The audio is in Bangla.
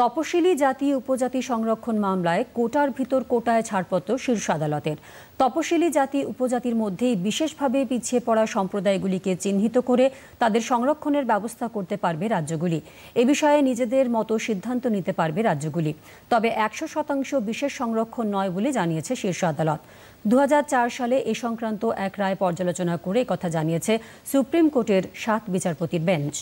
তপশিলি জাতি উপজাতি সংরক্ষণ মামলায় কোটার ভিতর কোটায় ছাড়পত্র শীর্ষ আদালতের তপশিলি জাতি উপজাতির মধ্যেই বিশেষভাবে পিছিয়ে পড়া সম্প্রদায়গুলিকে চিহ্নিত করে তাদের সংরক্ষণের ব্যবস্থা করতে পারবে রাজ্যগুলি এ বিষয়ে নিজেদের মতো সিদ্ধান্ত নিতে পারবে রাজ্যগুলি তবে একশো শতাংশ বিশেষ সংরক্ষণ নয় বলে জানিয়েছে শীর্ষ আদালত দু সালে এ সংক্রান্ত এক রায় পর্যালোচনা করে কথা জানিয়েছে সুপ্রিম কোর্টের সাত বিচারপতির বেঞ্চ